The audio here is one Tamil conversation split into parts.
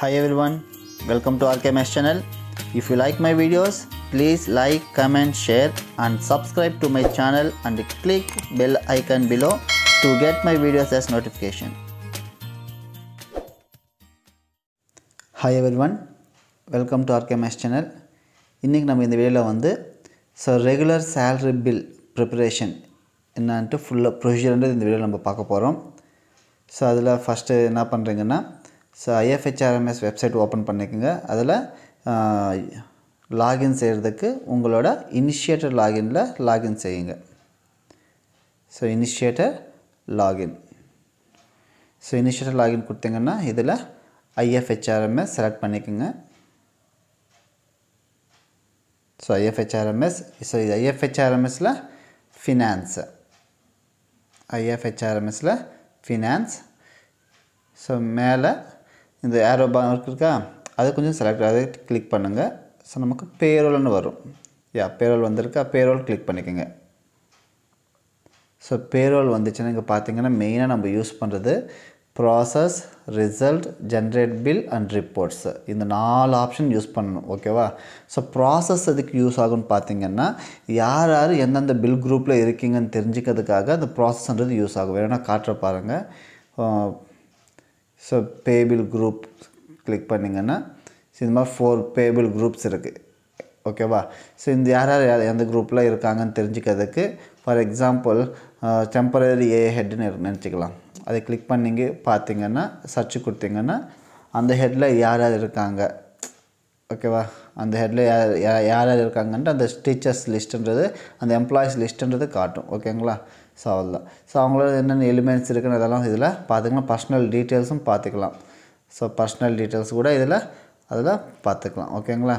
hi everyone welcome to rkms channel if you like my videos please like comment share and subscribe to my channel and click bell icon below to get my videos as notification hi everyone welcome to rkms channel இன்றைக்கி நம்ம இந்த வீடியோவில் வந்து so regular salary bill preparation என்னான்ட்டு ஃபுல்லாக ப்ரொசீஜர்ன்றது இந்த வீடியோவில் நம்ம பார்க்க போகிறோம் ஸோ அதில் ஃபஸ்ட்டு என்ன பண்ணுறீங்கன்னா ஸோ ஐஎஃப்ஹெச்ஆர்எம்எஸ் வெப்சைட் ஓப்பன் பண்ணிக்கோங்க அதில் லாகின் செய்கிறதுக்கு உங்களோட இனிஷியேட்டர் லாகினில் லாகின் செய்யுங்க so initiator login so initiator login கொடுத்தீங்கன்னா இதில் ஐஎஃப்ஹெச்ஆர்எம்எஸ் செலக்ட் பண்ணிக்கோங்க ஸோ ஐஎஃப்ஹெச்ஆர்எம்எஸ் ஸோ இது ஐஎஃப்ஹெச்ஆர்எம்எஸில் ஃபினான்ஸு ஐஎஃப்ஹெச்ஆர்எம்எஸில் ஃபினான்ஸ் ஸோ மேலே இந்த ஏரோ மார்க் இருக்கா அதை கொஞ்சம் செலக்ட் அதை கிளிக் பண்ணுங்கள் ஸோ நமக்கு பேரோல்னு வரும் யா பேரோல் வந்திருக்கா பேரோல் கிளிக் பண்ணிக்கோங்க ஸோ பேரோல் வந்துச்சுன்னா இங்கே பார்த்தீங்கன்னா மெயினாக நம்ம யூஸ் பண்ணுறது process result generate bill and reports இந்த நாலு ஆப்ஷன் யூஸ் பண்ணணும் ஓகேவா ஸோ ப்ராசஸ் அதுக்கு யூஸ் ஆகும்னு பார்த்தீங்கன்னா யார் யார் எந்தெந்த பில் குரூப்பில் இருக்கீங்கன்னு தெரிஞ்சுக்கிறதுக்காக அந்த ப்ராசஸ்ன்றது யூஸ் ஆகும் வேணால் காட்டுற பாருங்கள் ஸோ பேபிள் குரூப் கிளிக் பண்ணிங்கன்னா இந்த மாதிரி ஃபோர் பேபிள் குரூப்ஸ் இருக்குது ஓகேவா ஸோ இந்த யார் யார் எந்த குரூப்பில் இருக்காங்கன்னு தெரிஞ்சுக்கிறதுக்கு ஃபார் எக்ஸாம்பிள் டெம்பரரி ஏ ஹெட்னு நினச்சிக்கலாம் அதை கிளிக் பண்ணிங்க பார்த்தீங்கன்னா சர்ச் கொடுத்தீங்கன்னா அந்த ஹெட்டில் யார் யார் இருக்காங்க ஓகேவா அந்த ஹெட்டில் யார் யார் யார் இருக்காங்கன்ட்டு அந்த டீச்சர்ஸ் லிஸ்ட்டுன்றது அந்த எம்ப்ளாயீஸ் லிஸ்ட்டுன்றது காட்டும் ஓகேங்களா ஸோ அவ்வளோதான் ஸோ அவங்களோட என்னென்ன எலிமெண்ட்ஸ் இருக்குன்னு அதெல்லாம் இதில் பார்த்துக்கலாம் பர்சனல் டீட்டெயில்ஸும் பார்த்துக்கலாம் ஸோ பர்சனல் டீட்டெயில்ஸ் கூட இதில் அதில் பார்த்துக்கலாம் ஓகேங்களா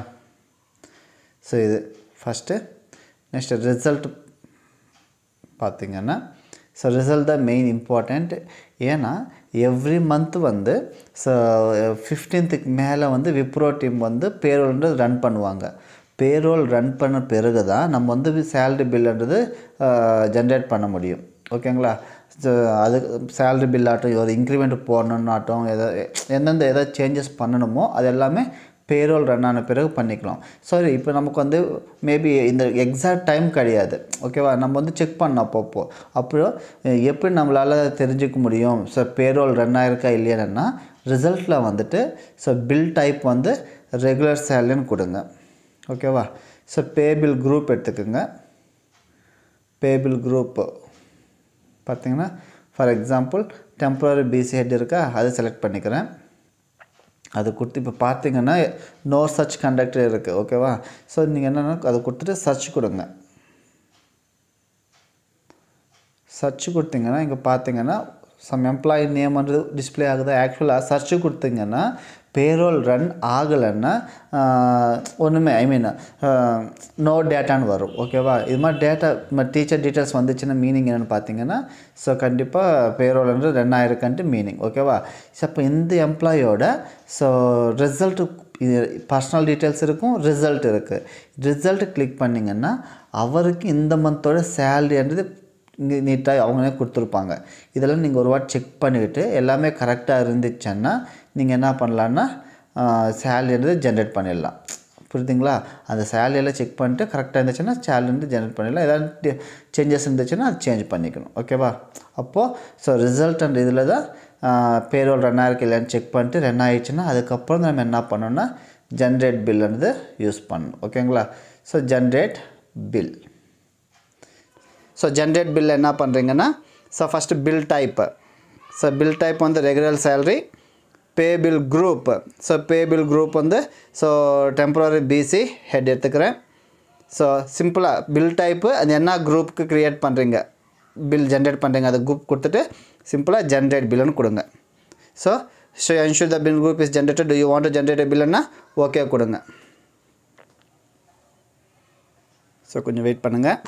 ஸோ இது ஃபஸ்ட்டு நெக்ஸ்ட்டு ரிசல்ட் பார்த்திங்கன்னா ஸோ ரிசல்ட் தான் மெயின் இம்பார்ட்டண்ட் ஏன்னா எவ்ரி மந்த் வந்து ஸோ ஃபிஃப்டீன்த்துக்கு மேலே வந்து விப்ரோ டீம் வந்து பேரோல்ன்றது ரன் பண்ணுவாங்க பேரோல் ரன் பண்ண பிறகு தான் நம்ம வந்து சேல்ரி பில்லுன்றது ஜென்ரேட் பண்ண முடியும் ஓகேங்களா அது சேல்ரி பில் ஆட்டும் ஒரு இன்க்ரிமெண்ட் போடணுன்னாட்டும் எதோ எந்தெந்த எதாவது சேஞ்சஸ் பண்ணணுமோ அது எல்லாமே பேரோல் ரன் ஆன பிறகு பண்ணிக்கலாம் சாரி இப்போ நமக்கு வந்து மேபி இந்த எக்ஸாக்ட் டைம் கிடையாது ஓகேவா நம்ம வந்து செக் பண்ணோம் அப்பப்போ அப்புறம் எப்படி நம்மளால் தெரிஞ்சுக்க முடியும் ஸோ பேரோல் ரன் ஆகிருக்கா இல்லையானா ரிசல்ட்டில் வந்துட்டு ஸோ பில் டைப் வந்து ரெகுலர் சேலரின்னு கொடுங்க ஓகேவா ஸோ பேபிள் குரூப் எடுத்துக்கோங்க பேபிள் குரூப்பு பார்த்திங்கன்னா for example temporary PC head இருக்கா அதை செலக்ட் பண்ணிக்கிறேன் அது கொடுத்து இப்போ பார்த்தீங்கன்னா நோ சர்ச் கண்டக்டர் இருக்குது ஓகேவா ஸோ நீங்கள் என்னென்னா அதை கொடுத்துட்டு சர்ச் கொடுங்க சர்ச் கொடுத்தீங்கன்னா இங்கே பார்த்தீங்கன்னா சம் எம்ப்ளாயி நேம் நேம்ன்றது டிஸ்பிளே ஆகுது ஆக்சுவலாக சர்ச் கொடுத்தீங்கன்னா பேரோல் ரன் ஆகலைன்னா ஒன்றுமே ஐ மீன் நோ டேட்டான்னு வரும் ஓகேவா இது மாதிரி டேட்டா டீச்சர் டீட்டெயில்ஸ் வந்துச்சுன்னா மீனிங் என்னென்னு பார்த்தீங்கன்னா ஸோ கண்டிப்பாக பேரோல்ன்ற ரன் ஆயிருக்கன்ட்டு மீனிங் ஓகேவா ஸோ அப்போ இந்த எம்ப்ளாயோட ஸோ ரிசல்ட்டு இது பர்சனல் டீட்டெயில்ஸ் இருக்கும் ரிசல்ட் இருக்குது ரிசல்ட்டு கிளிக் பண்ணிங்கன்னா அவருக்கு இந்த மந்தோட சேலரின்றது இங்கே நீட்டாக அவங்களே கொடுத்துருப்பாங்க இதெல்லாம் நீங்கள் ஒரு வாட் செக் பண்ணிக்கிட்டு எல்லாமே கரெக்டாக இருந்துச்சுன்னா நீங்கள் என்ன பண்ணலான்னா சேலரியிலேருந்து ஜென்ரேட் பண்ணிடலாம் புரியுதுங்களா அந்த சேலரியெல்லாம் செக் பண்ணிட்டு கரெக்டாக இருந்துச்சுன்னா சேலரிந்து ஜென்ரேட் பண்ணிடலாம் ஏதாவது சேஞ்சஸ் இருந்துச்சுன்னா அது சேஞ்ச் பண்ணிக்கணும் ஓகேவா அப்போது ஸோ ரிசல்ட் அந்த இதில் தான் பேரோல் ரன் ஆயிருக்கு இல்லைன்னு செக் பண்ணிட்டு ரன் ஆகிடுச்சுன்னா அதுக்கப்புறம் நம்ம என்ன பண்ணோன்னா ஜென்ரேட் பில்லுன்றது யூஸ் பண்ணணும் ஓகேங்களா so generate bill so generate bill என்ன பண்ணுறீங்கன்னா so first bill type so bill type வந்து regular salary payable bill group so pay group வந்து ஸோ டெம்பரரி பிசி ஹெட் எடுத்துக்கிறேன் ஸோ சிம்பிளாக பில் டைப்பு அது என்ன குரூப்புக்கு க்ரியேட் பண்ணுறீங்க பில் ஜென்ரேட் பண்ணுறீங்க அது குரூப் கொடுத்துட்டு சிம்பிளாக ஜென்ரேட் பில்லுன்னு கொடுங்க so so ensure the bill group is generated do you want to generate பில்லுன்னா ஓகே கொடுங்க ஸோ கொஞ்சம் வெயிட் பண்ணுங்கள்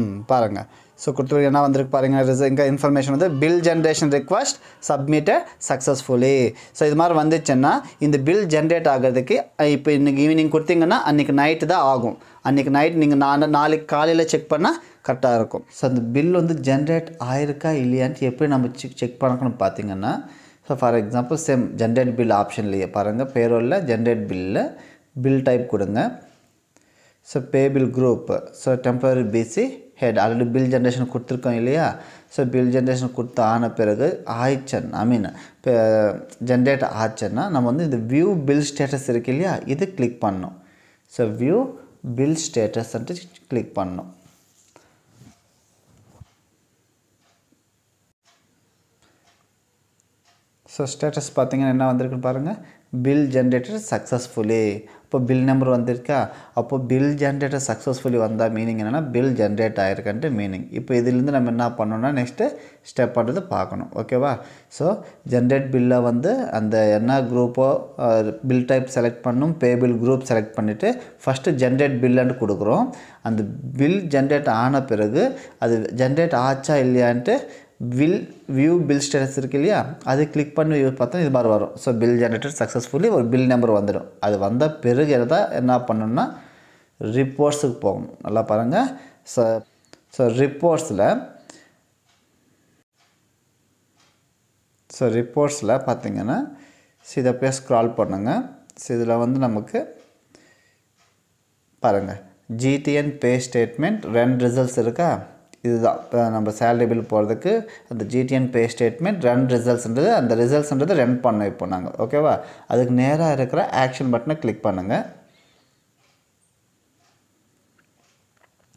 ம் பாருங்கள் ஸோ கொடுத்துருக்கு என்ன வந்திருக்கு பாருங்க இங்கே இன்ஃபர்மேஷன் வந்து bill generation request submitted successfully so இது மாதிரி வந்துச்சுன்னா இந்த பில் ஜென்ரேட் ஆகிறதுக்கு இப்போ இன்றைக்கி ஈவினிங் கொடுத்தீங்கன்னா அன்றைக்கி நைட்டு தான் ஆகும் அன்றைக்கி நைட் நீங்கள் நான் நாளைக்கு காலையில் செக் பண்ணால் கரெக்டாக இருக்கும் ஸோ அந்த பில் வந்து ஜென்ரேட் ஆயிருக்கா இல்லையான்ட்டு எப்படி நம்ம செக் செக் பண்ணணும்னு பார்த்தீங்கன்னா so for example same generate bill ஆப்ஷன்லேயே பாருங்கள் பேரோலில் ஜென்ரேட் பில்லில் பில் டைப் கொடுங்க so pay bill group so temporary PC head already bill generation கொடுத்துருக்கோம் இல்லையா ஸோ பில் ஜென்ரேஷன் கொடுத்து ஆன பிறகு ஆயிச்சன் ஐ மீன் இப்போ ஜென்ரேட் ஆச்சுன்னா நம்ம வந்து இந்த வியூ பில் ஸ்டேட்டஸ் இருக்கு இல்லையா இது கிளிக் பண்ணோம் ஸோ வியூ பில் ஸ்டேட்டஸ்ன்ட்டு கிளிக் பண்ணோம் ஸோ ஸ்டேட்டஸ் பார்த்தீங்கன்னா என்ன வந்திருக்குன்னு பாருங்கள் பில் ஜென்ரேட்டர் சக்ஸஸ்ஃபுல்லி இப்போ பில் நம்பர் வந்திருக்கா அப்போ பில் ஜென்ரேட்டர் சக்ஸஸ்ஃபுல்லி வந்தால் மீனிங் என்னென்னா பில் ஜென்ரேட் ஆகிருக்கன்ட்டு மீனிங் இப்போ இதுலேருந்து நம்ம என்ன பண்ணோம்னா நெக்ஸ்ட்டு ஸ்டெப் பண்ணுறது பார்க்கணும் ஓகேவா ஸோ ஜென்ரேட் பில்லை வந்து அந்த என்ன குரூப்போ பில் டைப் செலக்ட் பண்ணும் பே பில் குரூப் செலக்ட் பண்ணிவிட்டு ஃபஸ்ட்டு ஜென்ரேட் பில்லுன்னு கொடுக்குறோம் அந்த பில் ஜென்ரேட் ஆன பிறகு அது ஜென்ரேட் ஆச்சா இல்லையான்ட்டு வில் வியூ பில் ஸ்டேட்டஸ் இருக்கு இல்லையா அது கிளிக் பண்ணி யூஸ் பார்த்தா இது மாதிரி வரும் ஸோ பில் ஜென்ரேட்டர் சக்ஸஸ்ஃபுல்லி ஒரு பில் நம்பர் வந்துடும் அது வந்தால் பிறகுறதா என்ன பண்ணணும்னா ரிப்போர்ட்ஸுக்கு போகணும் நல்லா பாருங்கள் ஸோ ஸோ ரிப்போர்ட்ஸில் ஸோ ரிப்போர்ட்ஸில் பார்த்தீங்கன்னா ஸோ இதை போய் ஸ்க்ரால் பண்ணுங்கள் ஸோ இதில் வந்து நமக்கு பாருங்கள் ஜிடிஎன் பே ஸ்டேட்மெண்ட் ரெண்டு ரிசல்ட்ஸ் இருக்கா இதுதான் இப்போ நம்ம சேலரி பில் போகிறதுக்கு அந்த ஜிடிஎன் பே ஸ்டேட்மெண்ட் ரன் ரிசல்ட்ஸ்ன்றது அந்த ரிசல்ட்ஸ்ன்றது ரன் பண்ண இப்போ நாங்கள் ஓகேவா அதுக்கு நேராக இருக்கிற ஆக்ஷன் பட்டனை கிளிக் பண்ணுங்கள்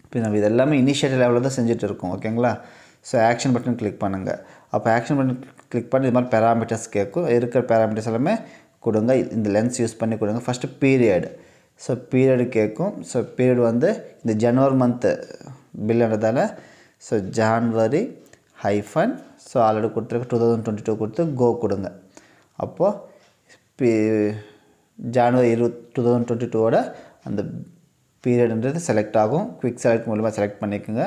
இப்போ நம்ம இது எல்லாமே இனிஷியேட்டிவ் லெவலில் தான் செஞ்சுட்டு இருக்கோம் ஓகேங்களா ஸோ ஆக்ஷன் பட்டன் கிளிக் பண்ணுங்கள் அப்போ ஆக்ஷன் பட்டன் கிளிக் பண்ணி இது மாதிரி பேராமீட்டர்ஸ் கேட்கும் இருக்கிற பேராமீட்டர்ஸ் எல்லாமே கொடுங்க இந்த லென்ஸ் யூஸ் பண்ணி கொடுங்க ஃபஸ்ட்டு பீரியட் ஸோ பீரியடு கேட்கும் ஸோ பீரியட் வந்து இந்த ஜனவரி மந்த்து பில்லுன்றதால so January hyphen so already கொடுத்துருக்கு டூ தௌசண்ட் டுவெண்ட்டி டூ கொடுத்து கோ கொடுங்க அப்போது ஜான்வரி இரு டூ தௌசண்ட் டுவெண்ட்டி டூவோட அந்த பீரியடுன்றது செலக்ட் ஆகும் குவிக் செலக்ட் மூலமாக செலக்ட் பண்ணிக்கோங்க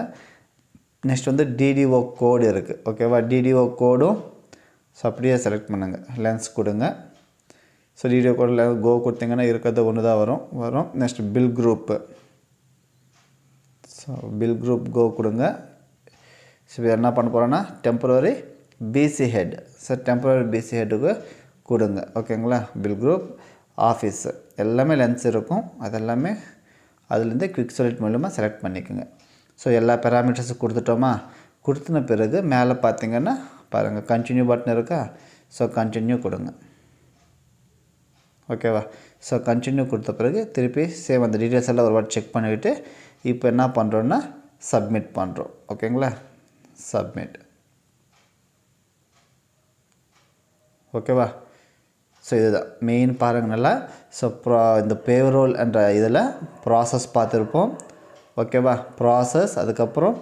நெக்ஸ்ட் வந்து டிடிஓ கோடு இருக்குது ஓகேவா டிடிஓ கோடும் ஸோ அப்படியே செலக்ட் பண்ணுங்கள் லென்ஸ் கொடுங்க ஸோ டிடிஓ கோடில் கோ கொடுத்தீங்கன்னா இருக்கிறது ஒன்று தான் வரும் வரும் next bill group so bill group go கொடுங்க ஸோ என்ன பண்ண போகிறோன்னா temporary PC head so temporary PC ஹெட்டுக்கு கொடுங்க ஓகேங்களா பில் குரூப் ஆஃபீஸு எல்லாமே லென்ஸ் இருக்கும் அதெல்லாமே அதுலேருந்து குவிக் சொல்யூட் மூலமாக செலக்ட் பண்ணிக்கோங்க ஸோ எல்லா பேராமீட்டர்ஸும் கொடுத்துட்டோமா கொடுத்துன பிறகு மேலே பார்த்தீங்கன்னா பாருங்கள் கண்டினியூ பட்டன் இருக்கா ஸோ கண்டினியூ கொடுங்க ஓகேவா ஸோ கண்டினியூ கொடுத்த பிறகு திருப்பி சேம் அந்த டீட்டெயில்ஸ் எல்லாம் ஒரு வாட்டி செக் பண்ணிக்கிட்டு இப்போ என்ன பண்ணுறோன்னா சப்மிட் பண்ணுறோம் ஓகேங்களா சப்மிட் ஓகேவா ஸோ இதுதான் மெயின் பாருங்கள் நல்லா ஸோ ப்ரா இந்த பேரோல் என்ற இதில் ப்ராசஸ் பார்த்துருப்போம் ஓகேவா ப்ராசஸ் அதுக்கப்புறம்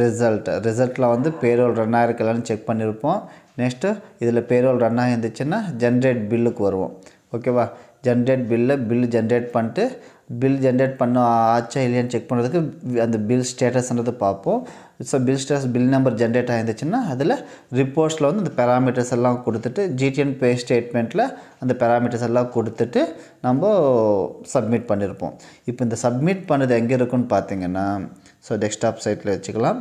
ரிசல்ட் ரிசல்ட்டில் வந்து பேரோல் ரன் ஆகிருக்கலான்னு செக் பண்ணியிருப்போம் நெக்ஸ்ட்டு இதில் பேரோல் ரன் ஆகிருந்துச்சுன்னா ஜென்ரேட் பில்லுக்கு வருவோம் ஓகேவா ஜென்ரேட் பில்லை பில் ஜென்ரேட் பண்ணிட்டு பில் ஜென்ரேட் பண்ண ஆச்சா இல்லையான்னு செக் பண்ணுறதுக்கு அந்த பில் ஸ்டேட்டஸ்ன்றது பார்ப்போம் so bill status bill number generate ஆகிருந்துச்சுன்னா அதில் ரிப்போர்ட்ஸில் வந்து அந்த பேராமீட்டர்ஸ் எல்லாம் கொடுத்துட்டு ஜிடிஎன் பே ஸ்டேட்மெண்ட்டில் அந்த பேராமீட்டர்ஸ் எல்லாம் கொடுத்துட்டு நம்ம சப்மிட் பண்ணியிருப்போம் இப்போ இந்த சப்மிட் பண்ணது எங்கே இருக்குன்னு பார்த்தீங்கன்னா ஸோ டெஸ்க்டாப் சைட்டில் வச்சுக்கலாம்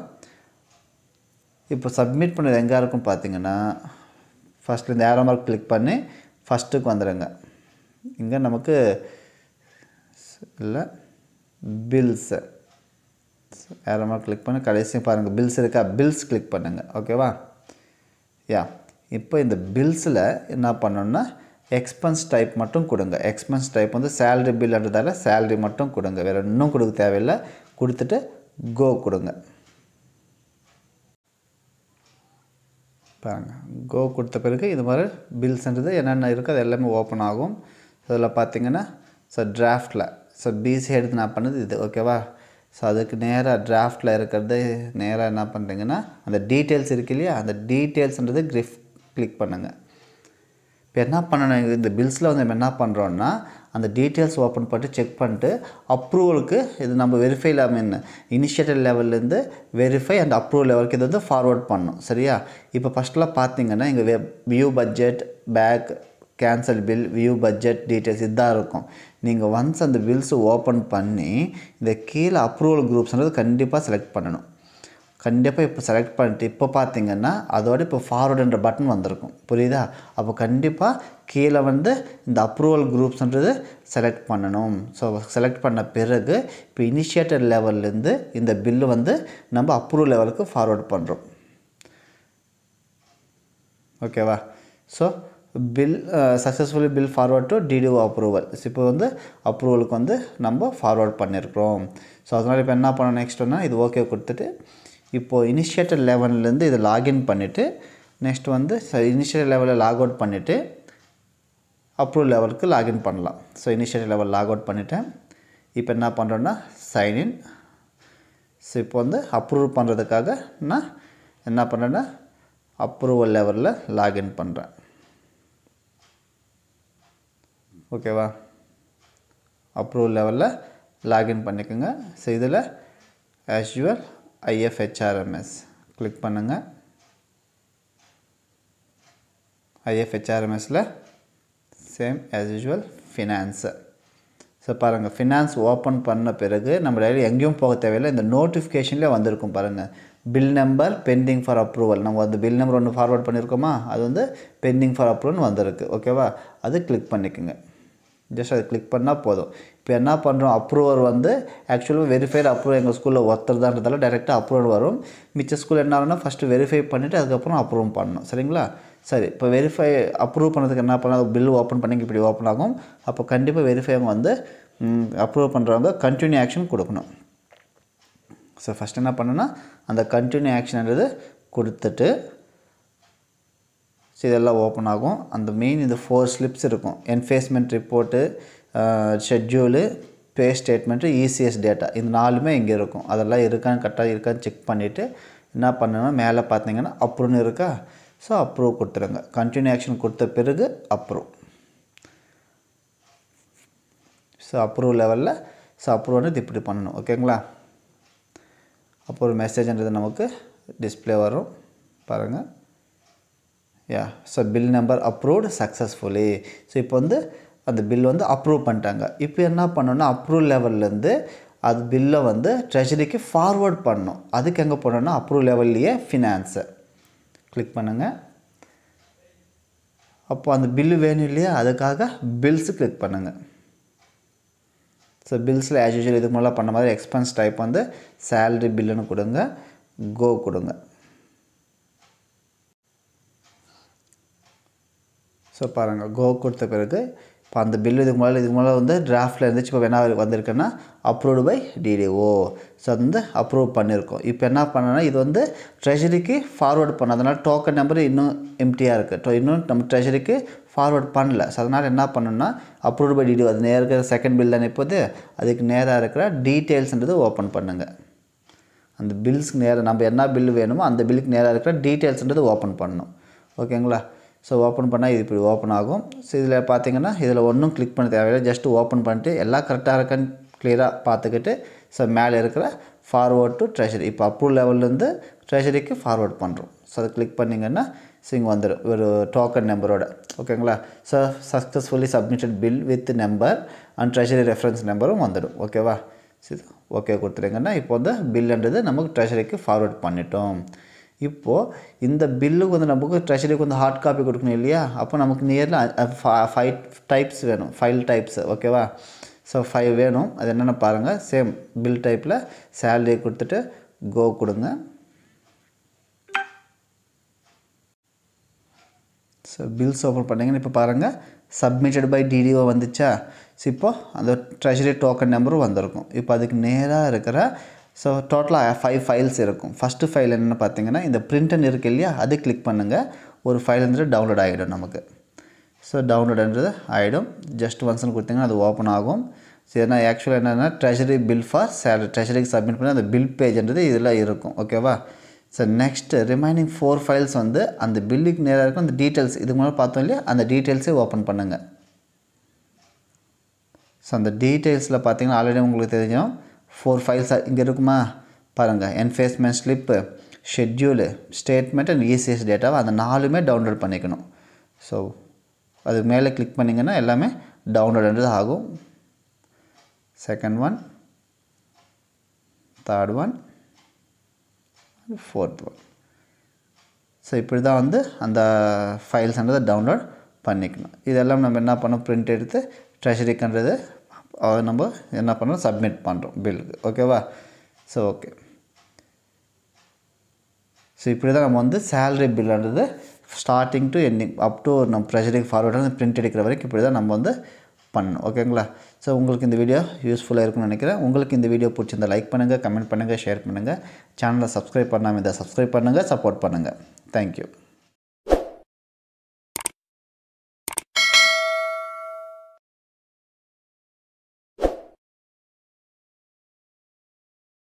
இப்போ சப்மிட் பண்ணது எங்கே இருக்குன்னு பார்த்தீங்கன்னா ஃபஸ்ட்டில் இந்த ஏரோ மார்க் கிளிக் பண்ணி ஃபஸ்ட்டுக்கு வந்துடுங்க இங்கே நமக்கு இல்லை பில்ஸு வேறு கிளிக் பண்ணி கடைசியும் பாருங்கள் பில்ஸ் இருக்கா பில்ஸ் கிளிக் பண்ணுங்கள் ஓகேவா யா இப்போ இந்த பில்ஸில் என்ன பண்ணணும்னா எக்ஸ்பென்ஸ் டைப் மட்டும் கொடுங்க எக்ஸ்பென்ஸ் டைப் வந்து சேல்ரி பில்ன்றதால சேல்ரி மட்டும் கொடுங்க வேறு இன்னும் கொடுக்க தேவையில்லை கொடுத்துட்டு கோ கொடுங்க பாருங்கள் கோ கொடுத்த பிறகு இது மாதிரி பில்ஸ்ன்றது என்னென்ன இருக்கோ அது எல்லாமே ஓப்பன் ஆகும் இதில் பார்த்தீங்கன்னா ஸோ டிராஃப்டில் ஸோ பிசி எடுத்து நான் பண்ணது இது ஓகேவா ஸோ அதுக்கு நேராக டிராஃப்டில் இருக்கிறது நேராக என்ன பண்ணுறீங்கன்னா அந்த டீட்டெயில்ஸ் இருக்கு இல்லையா அந்த டீட்டெயில்ஸ்ன்றது கிரிஃப் கிளிக் பண்ணுங்கள் இப்போ என்ன பண்ணணும் இந்த பில்ஸில் வந்து நம்ம என்ன பண்ணுறோன்னா அந்த டீட்டெயில்ஸ் ஓப்பன் பண்ணிட்டு செக் பண்ணிட்டு அப்ரூவலுக்கு இது நம்ம வெரிஃபை ஐ மீன் இனிஷியேட்டிவ் லெவல்லேருந்து வெரிஃபை அண்ட் அப்ரூவல் லெவலுக்கு இது வந்து ஃபார்வர்ட் பண்ணணும் சரியா இப்போ ஃபஸ்ட்டெலாம் பார்த்தீங்கன்னா எங்கள் view budget back cancel bill view budget details இதாக இருக்கும் நீங்கள் ஒன்ஸ் அந்த பில்ஸு ஓப்பன் பண்ணி இந்த கீழே அப்ரூவல் குரூப்ஸ்ன்றது கண்டிப்பாக செலக்ட் பண்ணணும் கண்டிப்பாக இப்போ செலக்ட் பண்ணிட்டு இப்போ பார்த்தீங்கன்னா அதோட இப்போ ஃபார்வர்டுன்ற பட்டன் வந்திருக்கும் புரியுதா அப்போ கண்டிப்பாக கீழே வந்து இந்த அப்ரூவல் குரூப்ஸ்ன்றது செலக்ட் பண்ணணும் ஸோ செலக்ட் பண்ண பிறகு இப்போ இனிஷியேட்டர் லெவல்லேருந்து இந்த பில்லு வந்து நம்ம அப்ரூவல் லெவலுக்கு ஃபார்வர்ட் பண்ணுறோம் ஓகேவா so bill successfully bill forward to DDO approval இப்போ வந்து அப்ரூவலுக்கு வந்து நம்ம ஃபார்வர்ட் பண்ணியிருக்கிறோம் ஸோ அதனால் இப்போ என்ன பண்ண நெக்ஸ்ட்னா இது ஓகே கொடுத்துட்டு இப்போது இனிஷியேட்டர் லெவன்லேருந்து இதை லாகின் பண்ணிவிட்டு நெக்ஸ்ட் வந்து இனிஷியேட்டர் லெவலில் லாக் அவுட் பண்ணிவிட்டு அப்ரூவல் லெவலுக்கு லாகின் பண்ணலாம் so initiator level log out பண்ணிவிட்டேன் இப்போ என்ன பண்ணுறோன்னா சைன்இன் ஸோ இப்போ வந்து அப்ரூவ் பண்ணுறதுக்காக நான் என்ன பண்ணுறேன்னா அப்ரூவல் லெவலில் லாகின் பண்ணுறேன் ஓகேவா அப்ரூவல் லெவலில் லாகின் பண்ணிக்கோங்க ஸோ இதில் ஆஸ் ஐஎஃப்ஹெச்ஆர்எம்எஸ் கிளிக் பண்ணுங்கள் ஐஎஃப்ஹெச்ஆர்எம்எஸில் same as usual finance so பாருங்கள் ஃபினான்ஸ் ஓப்பன் பண்ண பிறகு நம்ம டெய்லி எங்கேயும் போக தேவையில்லை இந்த நோட்டிஃபிகேஷன்லேயே வந்திருக்கும் பாருங்கள் bill number pending for approval நம்ம வந்து பில் நம்பர் ஒன்று ஃபார்வர்ட் பண்ணியிருக்கோமா அது வந்து பெண்டிங் ஃபார் அப்ரூவல்னு வந்திருக்கு ஓகேவா அது கிளிக் பண்ணிக்கோங்க ஜஸ்ட் அதை கிளிக் பண்ணால் போதும் இப்போ என்ன பண்ணுறோம் அப்ரூவர் வந்து ஆக்சுவலாக வெரிஃபைடு அப்ரூவ் எங்கள் ஸ்கூலில் ஒருத்தர்தான்றதால டேரெக்டாக அப்ரூவல் வரும் மிச்ச ஸ்கூல் என்ன ஆகுனா ஃபஸ்ட்டு வெரிஃபை பண்ணிவிட்டு அதுக்கப்புறம் அப்ரூவ் பண்ணணும் சரிங்களா சரி இப்போ வெரிஃபை அப்ரூவ் பண்ணதுக்கு என்ன பண்ணலாம் பில் ஓப்பன் பண்ணி இப்படி ஓப்பன் ஆகும் அப்போ கண்டிப்பாக வெரிஃபை வந்து அப்ரூவ் பண்ணுறவங்க கண்டினியூ ஆக்ஷன் கொடுக்கணும் ஸோ ஃபஸ்ட் என்ன பண்ணுன்னா அந்த கண்டினியூ ஆக்ஷன்ன்றது கொடுத்துட்டு ஸோ இதெல்லாம் ஓப்பன் ஆகும் அந்த மெயின் இந்த ஃபோர் ஸ்லிப்ஸ் இருக்கும் enfacement report schedule pay statement ECS data இது நாலுமே இங்கே இருக்கும் அதெல்லாம் இருக்கான்னு கரெக்டாக இருக்கான்னு செக் பண்ணிவிட்டு என்ன பண்ணணும் மேலே பார்த்தீங்கன்னா அப்ரூவ்னு இருக்கா ஸோ அப்ரூவ் கொடுத்துருங்க கண்டினியூ ஆக்ஷன் கொடுத்த பிறகு approve so approve level so அப்ரூவ்ன்றது இப்படி பண்ணணும் ஓகேங்களா அப்போ ஒரு மெசேஜ்ன்றது நமக்கு டிஸ்பிளே வரும் பாருங்கள் yeah so bill number approved successfully so இப்போ வந்து அந்த பில் வந்து அப்ரூவ் பண்ணிட்டாங்க இப்போ என்ன பண்ணோன்னா அப்ரூவ் லெவல்லேருந்து அது பில்லை வந்து ட்ரெஷரிக்கு ஃபார்வர்ட் பண்ணணும் அதுக்கு எங்கே போனோம்னா அப்ரூவ் லெவல்லையே ஃபினான்ஸு கிளிக் பண்ணுங்கள் அப்போ அந்த பில்லு வேணும் இல்லையா அதுக்காக பில்ஸு கிளிக் பண்ணுங்கள் ஸோ பில்ஸில் ஆஸ் யூஷுவல் இதுக்கு முன்னாடி பண்ண மாதிரி எக்ஸ்பென்ஸ் டைப் வந்து சேல்ரி பில்லுன்னு கொடுங்க கோ கொடுங்க ஸோ பாருங்கள் கோ கொடுத்த பிறகு இப்போ அந்த பில் இதுக்கு மேலே இதுக்கு மேலே வந்து டிராஃப்டில் இருந்துச்சு இப்போ வேணால் வந்திருக்குன்னா அப்ரூவ்டு பை டிடிஓ ஸோ அது வந்து அப்ரூவ் பண்ணியிருக்கோம் இப்போ என்ன பண்ணனா இது வந்து ட்ரெஷரிக்கு ஃபார்வேர்டு பண்ண அதனால் டோக்கன் நம்பர் இன்னும் எம்டியாக இருக்குது இன்னும் நம்ம ட்ரெஷரிக்கு ஃபார்வேர்ட் பண்ணல ஸோ அதனால் என்ன பண்ணணும்னா அப்ரூவ்டு பை டிடிஓ அது நேராக இருக்கிற செகண்ட் பில் தானே இப்போது அதுக்கு நேராக இருக்கிற டீட்டெயில்ஸ்ன்றது ஓப்பன் பண்ணுங்கள் அந்த பில்ஸ்க்கு நேராக நம்ம என்ன பில் வேணுமோ அந்த பில்லுக்கு நேராக இருக்கிற டீட்டெயில்ஸ்ன்றது ஓப்பன் பண்ணணும் ஓகேங்களா ஸோ ஓப்பன் பண்ணால் இது இப்படி ஓப்பன் ஆகும் ஸோ இதில் பார்த்தீங்கன்னா இதில் ஒன்றும் கிளிக் பண்ண தேவையில்லை ஜஸ்ட்டு ஓப்பன் பண்ணிட்டு எல்லாம் கரெக்டாக இருக்கான்னு கிளியராக பார்த்துக்கிட்டு ஸோ மேலே இருக்கிற ஃபார்வேர்ட் டு ட்ரெஷரி இப்போ அப்ரூவல் லெவல்லேருந்து ட்ரெஷரிக்கு ஃபார்வேர்ட் பண்ணுறோம் ஸோ அதை கிளிக் பண்ணிங்கன்னா ஸோ இங்கே வந்துடும் ஒரு டோக்கன் நம்பரோட ஓகேங்களா so successfully submitted bill with number and treasury reference நம்பரும் வந்துடும் ஓகேவா சரி ஓகே கொடுத்துருங்கன்னா இப்போ வந்து பில்ன்றது நமக்கு ட்ரெஷரிக்கு ஃபார்வேர்ட் பண்ணிட்டோம் இப்போது இந்த பில்லுக்கு வந்து நமக்கு ட்ரெஷரிக்கு வந்து ஹார்ட் காப்பி கொடுக்கணும் இல்லையா அப்போ நமக்கு நியர்லி ஃபைவ் டைப்ஸ் வேணும் ஃபைல் டைப்ஸ் ஓகேவா ஸோ ஃபைவ் வேணும் அது என்னென்ன பாருங்கள் சேம் பில் டைப்பில் சேலரி கொடுத்துட்டு கோ கொடுங்க ஸோ பில்ஸ் ஓப்பன் பண்ணிங்கன்னு இப்போ பாருங்கள் சப்மிட்டட் பை டிடிஓ வந்துச்சா ஸோ இப்போது அந்த ட்ரெஷரி டோக்கன் நம்பரும் வந்திருக்கும் இப்போ அதுக்கு நேராக இருக்கிற ஸோ டோட்டலாக ஃபைவ் ஃபைல்ஸ் இருக்கும் ஃபஸ்ட்டு ஃபைல் என்னென்னு பார்த்தீங்கன்னா இந்த பிரிண்டன் இருக்கு இல்லையா அது கிளிக் பண்ணுங்கள் ஒரு ஃபைல்ன்றது டவுன்லோட் ஆகிடும் நமக்கு ஸோ டவுன்லோடுன்றது ஆகிடும் ஜஸ்ட் ஒன்ஸ்னு கொடுத்தீங்கன்னா அது ஓப்பன் ஆகும் ஸோ ஏன்னா ஆக்சுவலாக என்னென்னா ட்ரெஷரி பில் ஃபார் சேலரி ட்ரெஷரிக்கு சப்மிட் பண்ணி அந்த பில் பேஜ்ன்றது இதில் இருக்கும் ஓகேவா so next remaining four files வந்து அந்த பில்லுக்கு நேராக இருக்கும் அந்த டீட்டெயில்ஸ் இதுக்கு முன்னாடி பார்த்தோம் இல்லையா அந்த டீட்டெயில்ஸே ஓப்பன் பண்ணுங்கள் ஸோ அந்த டீட்டெயில்ஸில் பார்த்தீங்கன்னா ஆல்ரெடி உங்களுக்கு தெரிஞ்சோம் ஃபோர் ஃபைல்ஸ் இங்கே இருக்குமா பாருங்கள் enfacement slip schedule statement and ECS டேட்டாவை அந்த நாலுமே டவுன்லோட் பண்ணிக்கணும் ஸோ அதுக்கு மேலே கிளிக் பண்ணிங்கன்னா எல்லாமே டவுன்லோடுன்றது ஆகும் second one third one fourth one so இப்படி தான் வந்து அந்த ஃபைல்ஸ்ன்றதை டவுன்லோட் பண்ணிக்கணும் இதெல்லாம் நம்ம என்ன பண்ணோம் பிரிண்ட் எடுத்து ட்ரெஷரிக்குன்றது அதை நம்ம என்ன பண்ணுறோம் சப்மிட் பண்ணுறோம் பில்லுக்கு ஓகேவா ஸோ ஓகே ஸோ இப்படி தான் நம்ம வந்து சேலரி பில்லுன்றது starting to ending up to நம்ம ப்ரெஷரிங் ஃபார்வர்டாக பிரிண்ட் எடுக்கிற வரைக்கும் இப்படி தான் நம்ம வந்து பண்ணணும் ஓகேங்களா ஸோ உங்களுக்கு இந்த வீடியோ யூஸ்ஃபுல்லாக இருக்கும்னு நினைக்கிறேன் உங்களுக்கு இந்த வீடியோ பிடிச்சிருந்தா லைக் பண்ணுங்கள் கமெண்ட் பண்ணுங்கள் ஷேர் பண்ணுங்கள் சேனலை சப்ஸ்கிரைப் பண்ணாமல் இதை சப்ஸ்கிரைப் பண்ணுங்கள் சப்போர்ட் பண்ணுங்கள் தேங்க்யூ